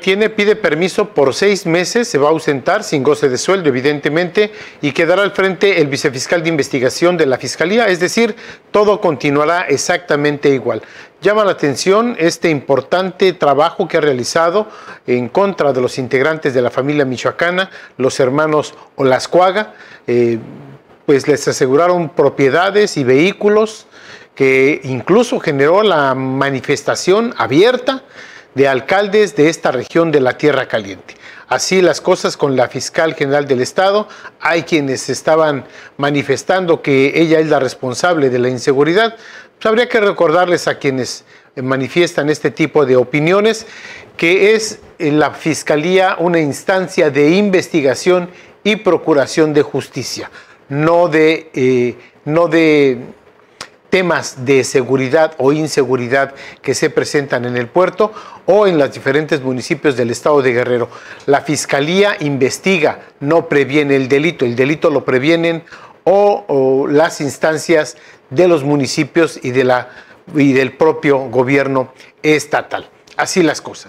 tiene, pide permiso por seis meses, se va a ausentar sin goce de sueldo, evidentemente, y quedará al frente el vicefiscal de investigación de la Fiscalía, es decir, todo continuará exactamente igual. Llama la atención este importante trabajo que ha realizado en contra de los integrantes de la familia michoacana, los hermanos Olascuaga, eh, pues les aseguraron propiedades y vehículos que incluso generó la manifestación abierta de alcaldes de esta región de la Tierra Caliente. Así las cosas con la fiscal general del Estado. Hay quienes estaban manifestando que ella es la responsable de la inseguridad. Pues, habría que recordarles a quienes manifiestan este tipo de opiniones que es eh, la fiscalía una instancia de investigación y procuración de justicia, no de, eh, no de temas de seguridad o inseguridad que se presentan en el puerto o en los diferentes municipios del estado de Guerrero. La Fiscalía investiga, no previene el delito, el delito lo previenen o, o las instancias de los municipios y, de la, y del propio gobierno estatal. Así las cosas.